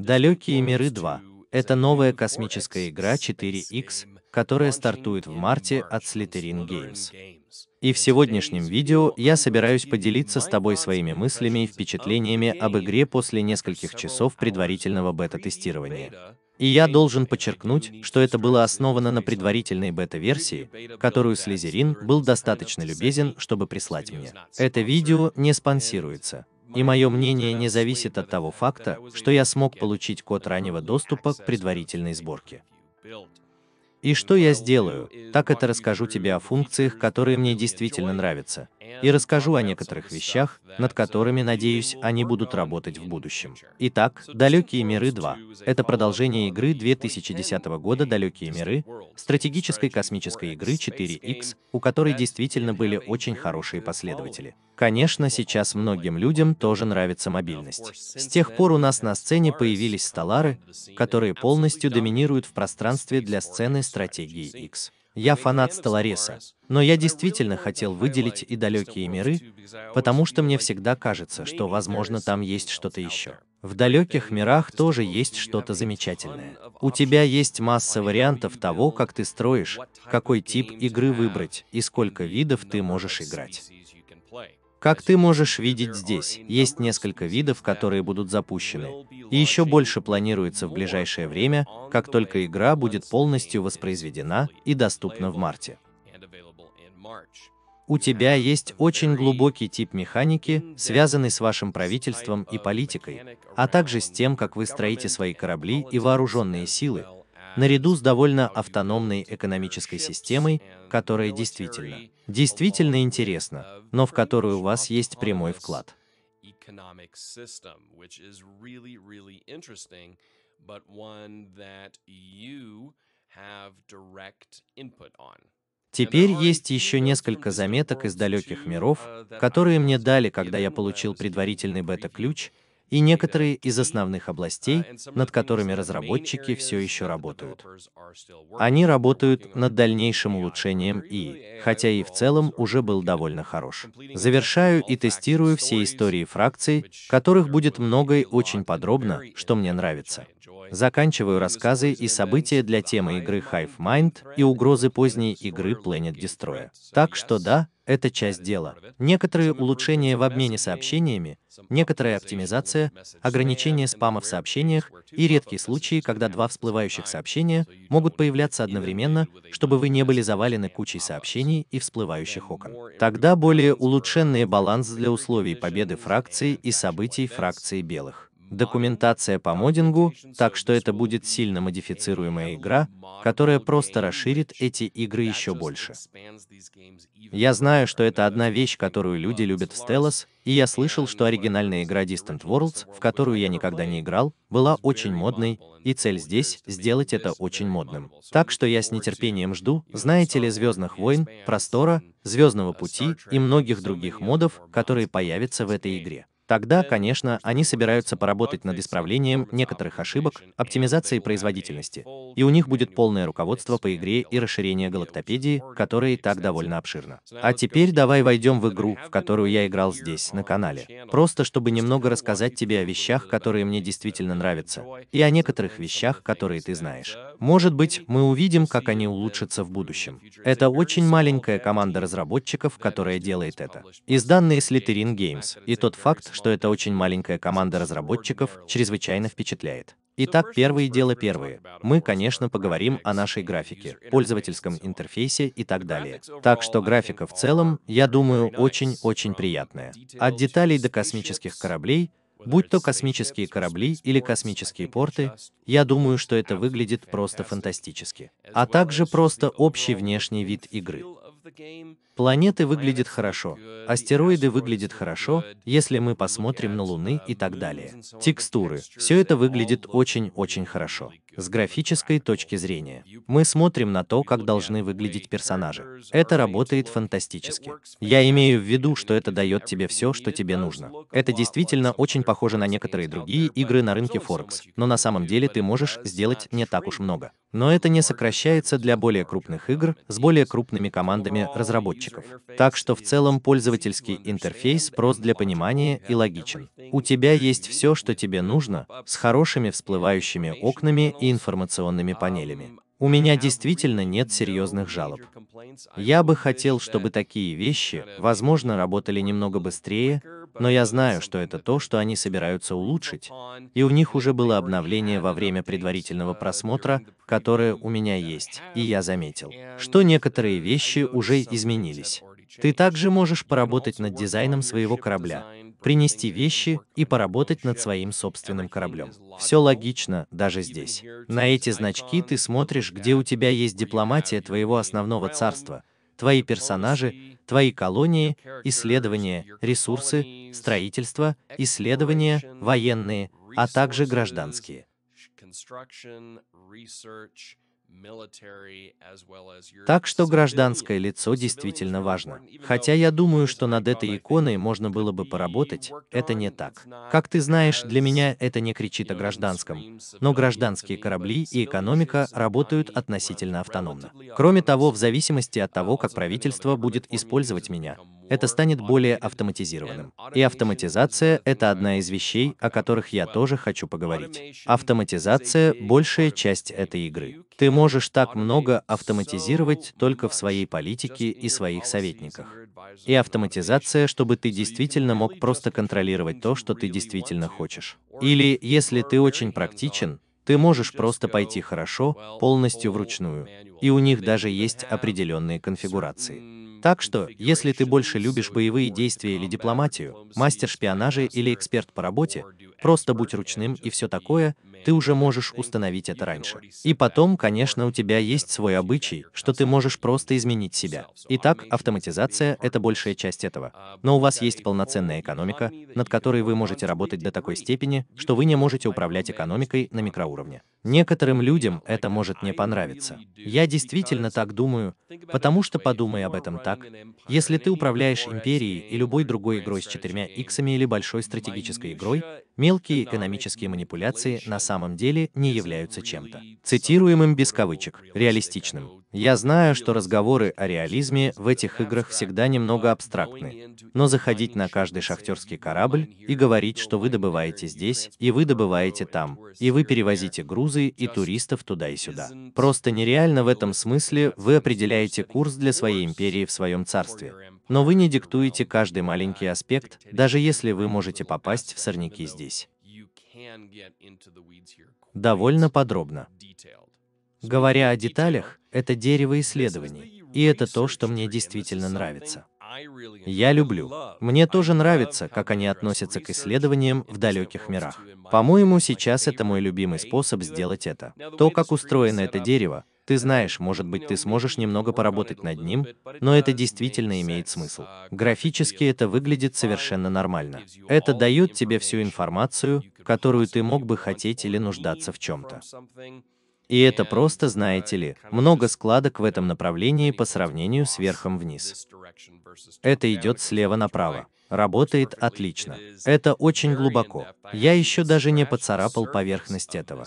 Далекие миры 2 — это новая космическая игра 4X, которая стартует в марте от Slytherin Games. И в сегодняшнем видео я собираюсь поделиться с тобой своими мыслями и впечатлениями об игре после нескольких часов предварительного бета-тестирования. И я должен подчеркнуть, что это было основано на предварительной бета-версии, которую Слизерин был достаточно любезен, чтобы прислать мне. Это видео не спонсируется. И мое мнение не зависит от того факта, что я смог получить код раннего доступа к предварительной сборке. И что я сделаю, так это расскажу тебе о функциях, которые мне действительно нравятся, и расскажу о некоторых вещах, над которыми, надеюсь, они будут работать в будущем. Итак, «Далекие миры 2» — это продолжение игры 2010 года «Далекие миры», стратегической космической игры 4X, у которой действительно были очень хорошие последователи. Конечно, сейчас многим людям тоже нравится мобильность. С тех пор у нас на сцене появились столары, которые полностью доминируют в пространстве для сцены стратегии X. Я фанат Столариса, но я действительно хотел выделить и далекие миры, потому что мне всегда кажется, что, возможно, там есть что-то еще. В далеких мирах тоже есть что-то замечательное. У тебя есть масса вариантов того, как ты строишь, какой тип игры выбрать и сколько видов ты можешь играть. Как ты можешь видеть здесь, есть несколько видов, которые будут запущены. И еще больше планируется в ближайшее время, как только игра будет полностью воспроизведена и доступна в марте. У тебя есть очень глубокий тип механики, связанный с вашим правительством и политикой, а также с тем, как вы строите свои корабли и вооруженные силы, наряду с довольно автономной экономической системой, которая действительно, действительно интересна, но в которую у вас есть прямой вклад. Теперь есть еще несколько заметок из далеких миров, uh, которые мне дали, когда я получил предварительный бета-ключ, и некоторые из основных областей, над которыми разработчики все еще работают. Они работают над дальнейшим улучшением и, хотя и в целом уже был довольно хорош. Завершаю и тестирую все истории фракций, которых будет много и очень подробно, что мне нравится. Заканчиваю рассказы и события для темы игры Hive Mind и угрозы поздней игры Planet Destroyer. Так что да, это часть дела. Некоторые улучшения в обмене сообщениями, некоторая оптимизация, ограничение спама в сообщениях и редкие случаи, когда два всплывающих сообщения могут появляться одновременно, чтобы вы не были завалены кучей сообщений и всплывающих окон. Тогда более улучшенный баланс для условий победы фракции и событий фракции белых документация по модингу, так что это будет сильно модифицируемая игра, которая просто расширит эти игры еще больше. Я знаю, что это одна вещь, которую люди любят в Stella's, и я слышал, что оригинальная игра Distant Worlds, в которую я никогда не играл, была очень модной, и цель здесь — сделать это очень модным. Так что я с нетерпением жду, знаете ли, Звездных войн, Простора, Звездного пути и многих других модов, которые появятся в этой игре. Тогда, конечно, они собираются поработать над исправлением некоторых ошибок, оптимизацией производительности, и у них будет полное руководство по игре и расширение галактопедии, которая и так довольно обширна. А теперь давай войдем в игру, в которую я играл здесь, на канале. Просто чтобы немного рассказать тебе о вещах, которые мне действительно нравятся, и о некоторых вещах, которые ты знаешь. Может быть, мы увидим, как они улучшатся в будущем. Это очень маленькая команда разработчиков, которая делает это. Из данные Slytherin Games, и тот факт, что это очень маленькая команда разработчиков, чрезвычайно впечатляет. Итак, первые дела первые. Мы, конечно, поговорим о нашей графике, пользовательском интерфейсе и так далее. Так что графика в целом, я думаю, очень-очень приятная. От деталей до космических кораблей, будь то космические корабли или космические порты, я думаю, что это выглядит просто фантастически. А также просто общий внешний вид игры. Планеты выглядят хорошо, астероиды выглядят хорошо, если мы посмотрим на Луны uh, и так далее. Текстуры. Все это выглядит очень-очень хорошо. Uh, С графической точки зрения. Мы смотрим на то, как должны выглядеть персонажи. Это uh, работает фантастически. Я имею в виду, что это дает тебе все, что тебе нужно. Это действительно очень похоже на некоторые другие игры на рынке Форекс, но на самом деле ты можешь сделать не так уж много но это не сокращается для более крупных игр с более крупными командами разработчиков. Так что в целом пользовательский интерфейс прост для понимания и логичен. У тебя есть все, что тебе нужно, с хорошими всплывающими окнами и информационными панелями. У меня действительно нет серьезных жалоб. Я бы хотел, чтобы такие вещи, возможно, работали немного быстрее, но я знаю, что это то, что они собираются улучшить, и у них уже было обновление во время предварительного просмотра, которое у меня есть, и я заметил, что некоторые вещи уже изменились. Ты также можешь поработать над дизайном своего корабля, принести вещи и поработать над своим собственным кораблем. Все логично, даже здесь. На эти значки ты смотришь, где у тебя есть дипломатия твоего основного царства, твои персонажи, твои колонии, исследования, ресурсы, строительство, исследования, военные, а также гражданские. Так что гражданское лицо действительно важно. Хотя я думаю, что над этой иконой можно было бы поработать, это не так. Как ты знаешь, для меня это не кричит о гражданском. Но гражданские корабли и экономика работают относительно автономно. Кроме того, в зависимости от того, как правительство будет использовать меня, это станет более автоматизированным. И автоматизация — это одна из вещей, о которых я тоже хочу поговорить. Автоматизация — большая часть этой игры. Ты можешь так много автоматизировать только в своей политике и своих советниках. И автоматизация, чтобы ты действительно мог просто контролировать то, что ты действительно хочешь. Или, если ты очень практичен, ты можешь просто пойти хорошо, полностью вручную, и у них даже есть определенные конфигурации. Так что, если ты больше любишь боевые действия или дипломатию, мастер шпионажа или эксперт по работе, просто будь ручным и все такое, ты уже можешь установить это раньше. И потом, конечно, у тебя есть свой обычай, что ты можешь просто изменить себя. Итак, автоматизация — это большая часть этого. Но у вас есть полноценная экономика, над которой вы можете работать до такой степени, что вы не можете управлять экономикой на микроуровне. Некоторым людям это может не понравиться. Я действительно так думаю, потому что подумай об этом так. Если ты управляешь империей и любой другой игрой с четырьмя иксами или большой стратегической игрой, мелкие экономические манипуляции на самом деле не являются чем-то, цитируемым без кавычек, реалистичным. Я знаю, что разговоры о реализме в этих играх всегда немного абстрактны, но заходить на каждый шахтерский корабль и говорить, что вы добываете здесь, и вы добываете там, и вы перевозите грузы и туристов туда и сюда. Просто нереально в этом смысле вы определяете курс для своей империи в своем царстве, но вы не диктуете каждый маленький аспект, даже если вы можете попасть в сорняки здесь здесь довольно подробно. Говоря о деталях, это дерево исследований, и это то, что мне действительно нравится. Я люблю. Мне тоже нравится, как они относятся к исследованиям в далеких мирах. По-моему, сейчас это мой любимый способ сделать это. То, как устроено это дерево, ты знаешь, может быть, ты сможешь немного поработать над ним, но это действительно имеет смысл. Графически это выглядит совершенно нормально. Это дает тебе всю информацию, которую ты мог бы хотеть или нуждаться в чем-то. И это просто, знаете ли, много складок в этом направлении по сравнению с верхом вниз. Это идет слева направо. Работает отлично. Это очень глубоко. Я еще даже не поцарапал поверхность этого.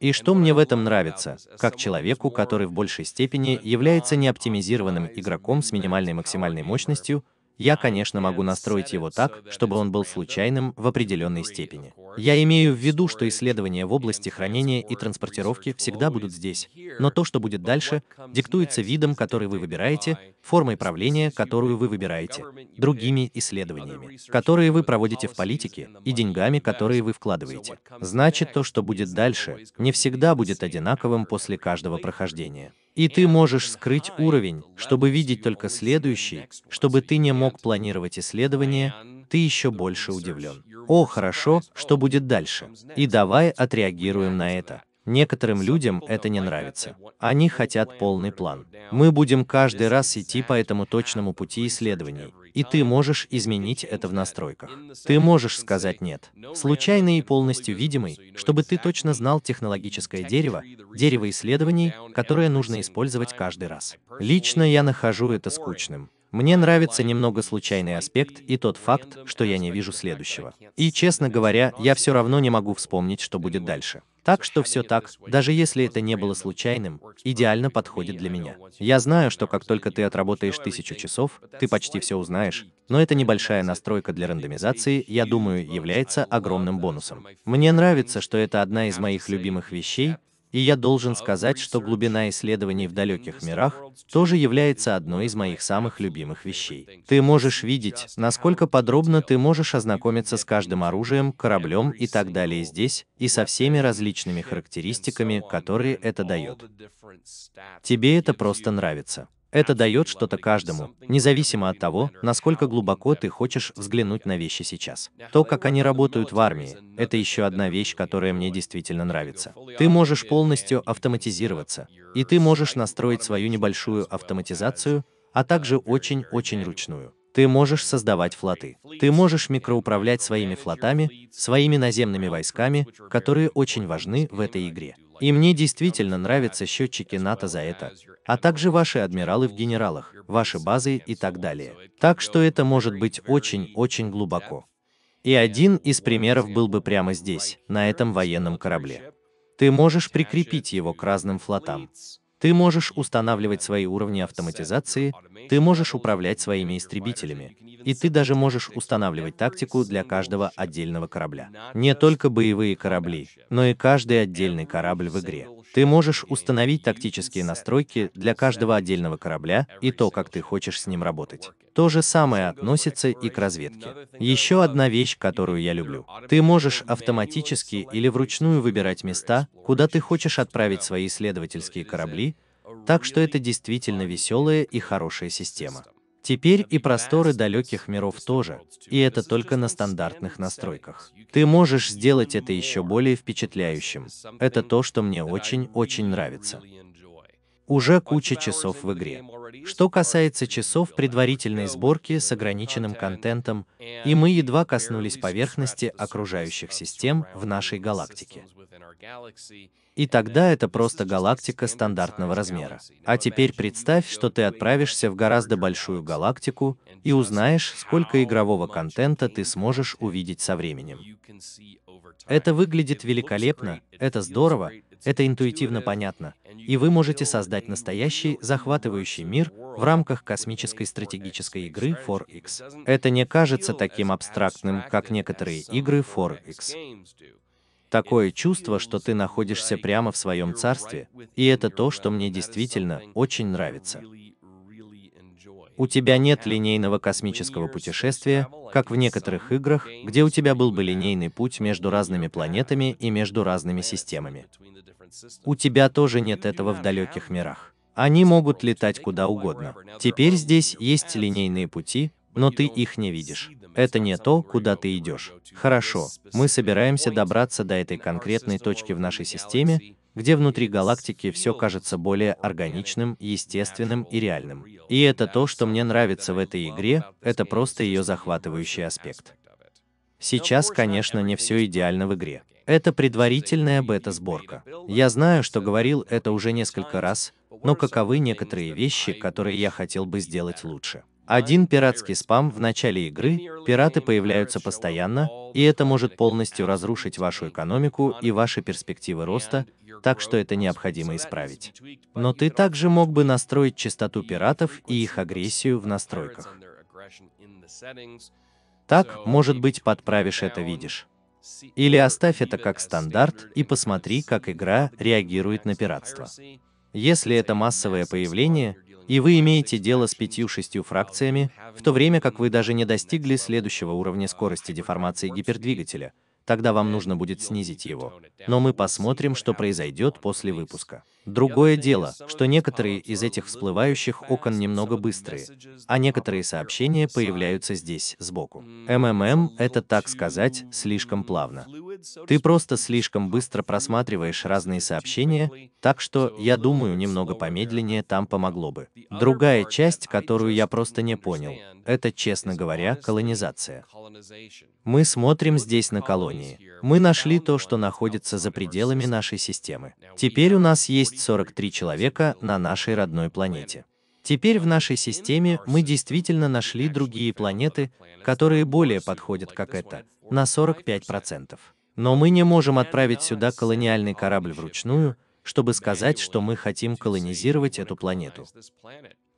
И что мне в этом нравится, как человеку, который в большей степени является а, неоптимизированным игроком с минимальной максимальной мощностью, я, конечно, могу настроить его так, чтобы он был случайным в определенной степени. Я имею в виду, что исследования в области хранения и транспортировки всегда будут здесь, но то, что будет дальше, диктуется видом, который вы выбираете, формой правления, которую вы выбираете, другими исследованиями, которые вы проводите в политике, и деньгами, которые вы вкладываете. Значит, то, что будет дальше, не всегда будет одинаковым после каждого прохождения. И ты можешь скрыть уровень, чтобы видеть только следующий, чтобы ты не мог планировать исследование, ты еще больше удивлен. О, хорошо, что будет дальше? И давай отреагируем на это. Некоторым людям это не нравится. Они хотят полный план. Мы будем каждый раз идти по этому точному пути исследований и ты можешь изменить это в настройках. Ты можешь сказать «нет», случайный и полностью видимый, чтобы ты точно знал технологическое дерево, дерево исследований, которое нужно использовать каждый раз. Лично я нахожу это скучным. Мне нравится немного случайный аспект и тот факт, что я не вижу следующего. И, честно говоря, я все равно не могу вспомнить, что будет дальше. Так что все так, даже если это не было случайным, идеально подходит для меня. Я знаю, что как только ты отработаешь тысячу часов, ты почти все узнаешь, но эта небольшая настройка для рандомизации, я думаю, является огромным бонусом. Мне нравится, что это одна из моих любимых вещей, и я должен сказать, что глубина исследований в далеких мирах тоже является одной из моих самых любимых вещей. Ты можешь видеть, насколько подробно ты можешь ознакомиться с каждым оружием, кораблем и так далее здесь, и со всеми различными характеристиками, которые это дает. Тебе это просто нравится. Это дает что-то каждому, независимо от того, насколько глубоко ты хочешь взглянуть на вещи сейчас. То, как они работают в армии, это еще одна вещь, которая мне действительно нравится. Ты можешь полностью автоматизироваться, и ты можешь настроить свою небольшую автоматизацию, а также очень-очень ручную. Ты можешь создавать флоты. Ты можешь микроуправлять своими флотами, своими наземными войсками, которые очень важны в этой игре. И мне действительно нравятся счетчики НАТО за это, а также ваши адмиралы в генералах, ваши базы и так далее. Так что это может быть очень-очень глубоко. И один из примеров был бы прямо здесь, на этом военном корабле. Ты можешь прикрепить его к разным флотам. Ты можешь устанавливать свои уровни автоматизации, ты можешь управлять своими истребителями, и ты даже можешь устанавливать тактику для каждого отдельного корабля. Не только боевые корабли, но и каждый отдельный корабль в игре. Ты можешь установить тактические настройки для каждого отдельного корабля и то, как ты хочешь с ним работать. То же самое относится и к разведке. Еще одна вещь, которую я люблю. Ты можешь автоматически или вручную выбирать места, куда ты хочешь отправить свои исследовательские корабли, так что это действительно веселая и хорошая система. Теперь и просторы далеких миров тоже, и это только на стандартных настройках. Ты можешь сделать это еще более впечатляющим. Это то, что мне очень-очень нравится. Уже куча часов в игре. Что касается часов предварительной сборки с ограниченным контентом, и мы едва коснулись поверхности окружающих систем в нашей галактике. И тогда это просто галактика стандартного размера. А теперь представь, что ты отправишься в гораздо большую галактику и узнаешь, сколько игрового контента ты сможешь увидеть со временем. Это выглядит великолепно, это здорово, это интуитивно понятно, и вы можете создать настоящий, захватывающий мир в рамках космической стратегической игры 4X. Это не кажется таким абстрактным, как некоторые игры 4X. Такое чувство, что ты находишься прямо в своем царстве, и это то, что мне действительно очень нравится. У тебя нет линейного космического путешествия, как в некоторых играх, где у тебя был бы линейный путь между разными планетами и между разными системами. У тебя тоже нет этого в далеких мирах. Они могут летать куда угодно. Теперь здесь есть линейные пути, но ты их не видишь. Это не то, куда ты идешь. Хорошо, мы собираемся добраться до этой конкретной точки в нашей системе, где внутри галактики все кажется более органичным, естественным и реальным. И это то, что мне нравится в этой игре, это просто ее захватывающий аспект. Сейчас, конечно, не все идеально в игре. Это предварительная бета-сборка. Я знаю, что говорил это уже несколько раз, но каковы некоторые вещи, которые я хотел бы сделать лучше. Один пиратский спам в начале игры, пираты появляются постоянно, и это может полностью разрушить вашу экономику и ваши перспективы роста, так что это необходимо исправить. Но ты также мог бы настроить частоту пиратов и их агрессию в настройках. Так, может быть, подправишь это, видишь. Или оставь это как стандарт и посмотри, как игра реагирует на пиратство. Если это массовое появление, и вы имеете дело с пятью-шестью uh, фракциями, в то время как вы даже не достигли следующего уровня uh, скорости деформации гипердвигателя, тогда вам нужно будет снизить его. Но мы посмотрим, что произойдет после выпуска. Другое дело, что некоторые из этих всплывающих окон немного быстрые, а некоторые сообщения появляются здесь, сбоку. МММ — это, так сказать, слишком плавно. Ты просто слишком быстро просматриваешь разные сообщения, так что, я думаю, немного помедленнее там помогло бы. Другая часть, которую я просто не понял, это, честно говоря, колонизация. Мы смотрим здесь на колонии. Мы нашли то, что находится за пределами нашей системы. Теперь у нас есть 43 человека на нашей родной планете. Теперь в нашей системе мы действительно нашли другие планеты, которые более подходят как это, на 45%. Но мы не можем отправить сюда колониальный корабль вручную, чтобы сказать, что мы хотим колонизировать эту планету.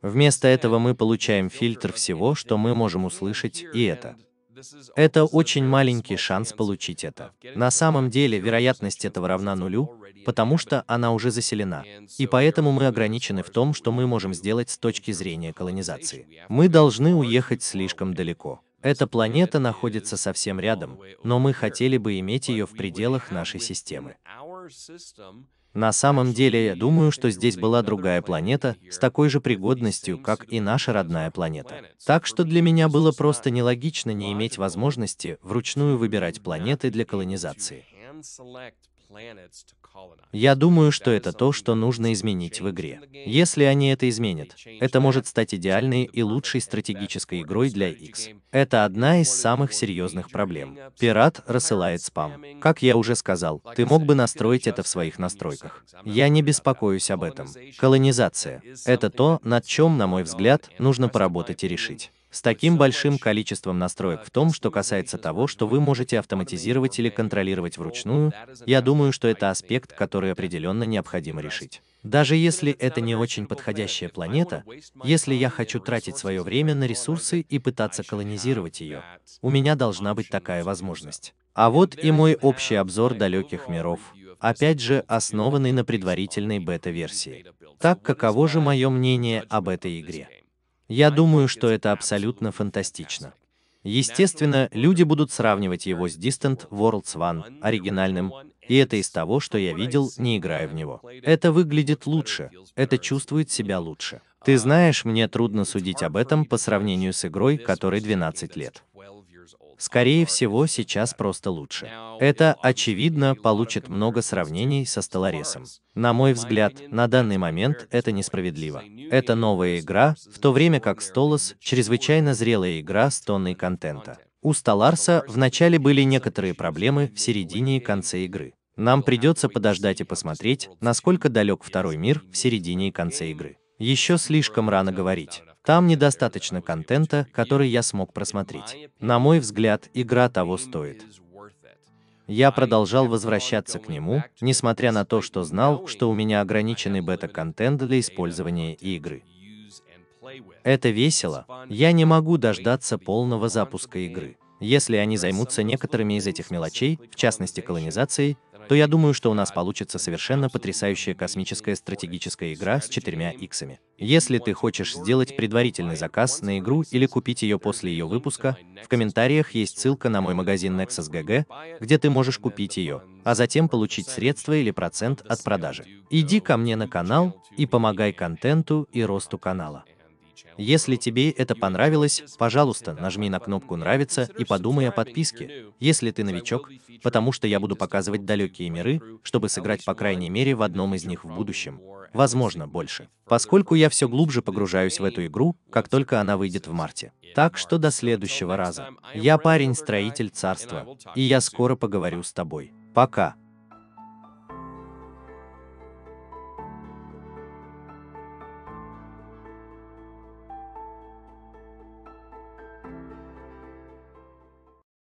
Вместо этого мы получаем фильтр всего, что мы можем услышать, и это. Это очень маленький шанс получить это. На самом деле вероятность этого равна нулю, потому что она уже заселена, и поэтому мы ограничены в том, что мы можем сделать с точки зрения колонизации. Мы должны уехать слишком далеко. Эта планета находится совсем рядом, но мы хотели бы иметь ее в пределах нашей системы. На самом деле, я думаю, что здесь была другая планета с такой же пригодностью, как и наша родная планета. Так что для меня было просто нелогично не иметь возможности вручную выбирать планеты для колонизации. Я думаю, что это то, что нужно изменить в игре. Если они это изменят, это может стать идеальной и лучшей стратегической игрой для X. Это одна из самых серьезных проблем. Пират рассылает спам. Как я уже сказал, ты мог бы настроить это в своих настройках. Я не беспокоюсь об этом. Колонизация — это то, над чем, на мой взгляд, нужно поработать и решить с таким большим количеством настроек в том, что касается того, что вы можете автоматизировать или контролировать вручную, я думаю, что это аспект, который определенно необходимо решить. Даже если это не очень подходящая планета, если я хочу тратить свое время на ресурсы и пытаться колонизировать ее, у меня должна быть такая возможность. А вот и мой общий обзор далеких миров, опять же основанный на предварительной бета-версии. Так каково же мое мнение об этой игре? Я думаю, что это абсолютно фантастично. Естественно, люди будут сравнивать его с Distant Worlds One, оригинальным, и это из того, что я видел, не играя в него. Это выглядит лучше, это чувствует себя лучше. Ты знаешь, мне трудно судить об этом по сравнению с игрой, которой 12 лет скорее всего, сейчас просто лучше. Это, очевидно, получит много сравнений со Столаресом. На мой взгляд, на данный момент это несправедливо. Это новая игра, в то время как Столос – чрезвычайно зрелая игра с тонной контента. У Столарса вначале были некоторые проблемы в середине и конце игры. Нам придется подождать и посмотреть, насколько далек второй мир в середине и конце игры. Еще слишком рано говорить. Там недостаточно контента, который я смог просмотреть. На мой взгляд, игра того стоит. Я продолжал возвращаться к нему, несмотря на то, что знал, что у меня ограниченный бета-контент для использования игры. Это весело. Я не могу дождаться полного запуска игры. Если они займутся некоторыми из этих мелочей, в частности колонизацией, то я думаю, что у нас получится совершенно потрясающая космическая стратегическая игра с четырьмя иксами. Если ты хочешь сделать предварительный заказ на игру или купить ее после ее выпуска, в комментариях есть ссылка на мой магазин Nexus GG, где ты можешь купить ее, а затем получить средства или процент от продажи. Иди ко мне на канал и помогай контенту и росту канала. Если тебе это понравилось, пожалуйста, нажми на кнопку «Нравится» и подумай о подписке, если ты новичок, потому что я буду показывать далекие миры, чтобы сыграть по крайней мере в одном из них в будущем. Возможно, больше. Поскольку я все глубже погружаюсь в эту игру, как только она выйдет в марте. Так что до следующего раза. Я парень-строитель царства, и я скоро поговорю с тобой. Пока.